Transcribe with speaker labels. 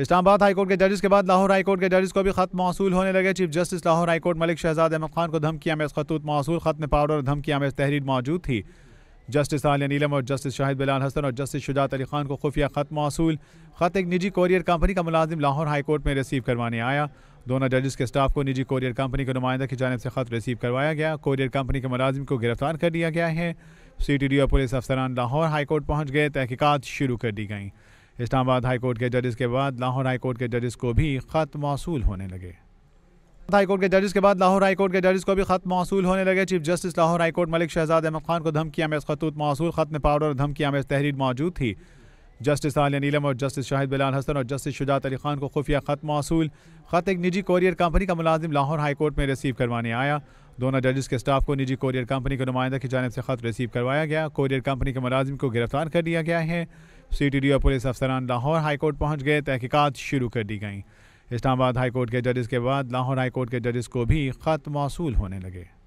Speaker 1: Islamabad high court के जजेस के बाद लाहौर हाईकोर्ट के जजेस को भी खत मौसू होने लगे chief justice Lahore high court Malik Shahzad Ahmad Khan को धमकी आमेज खतूत मौसू खत में पाउडर और धमकी आमेज तहरीर मौजूद थी जस्टिस आलिया नीलम और जस्टिस शाहिद बिलान हसन और जस्टिस शुजात अली खान को खुफिया खत मौसू खत एक निजी कोरियर कंपनी का मुलाजिम लाहौर हाईकोर्ट में रिसीव करवाने आया दोनों जजेस के स्टाफ को निजी कोरियर कंपनी के नुमाइंदा की जानब से खत रिसीव करवाया गया कोरियर कंपनी के मुलाजिम को गिरफ्तार कर लिया गया है सी टी डी और पुलिस अफसरान लाहौर हाईकोर्ट पहुँच गए तहकीकत शुरू कर दी गई इस्लामाबाद हाई कोर्ट के जजेस के बाद लाहौर हाई कोर्ट के जजेस को भी ख़त मौसू होने लगे हाई कोर्ट के जजेस के बाद लाहौर हाई कोर्ट के जजेस को भी खत मौसू होने लगे chief justice Lahore high court Malik Shahzad Ahmad Khan को धमकी आमेज खतूत मौसू खत में पाउडर और आमेज तहरीर मौजूद थी जस्टिस आलिया नीलम और जस्टिस शाहिद बिलाल हसन और जस्टिस शुजात अली खान को खुफिया खत मौसू खत एक निजी कोरियर कंपनी का मुलाजिम लाहौर हाई कोर्ट में रिसीव करवाने आया दोनों जजेस के स्टाफ को निजी कोरियर कंपनी के नुमाइंदा की जानब से खत रिसीव करवाया गया कोरियर कंपनी के मुलाजिम को गिरफ्तार कर लिया गया है सी और पुलिस अफसरान लाहौर हाईकोर्ट पहुँच गए तहकीक़ात शुरू कर दी गई इस्लामाबाद हाईकोर्ट के जजेस के बाद लाहौर हाईकोर्ट के जजेस को भी ख़त मौसू होने लगे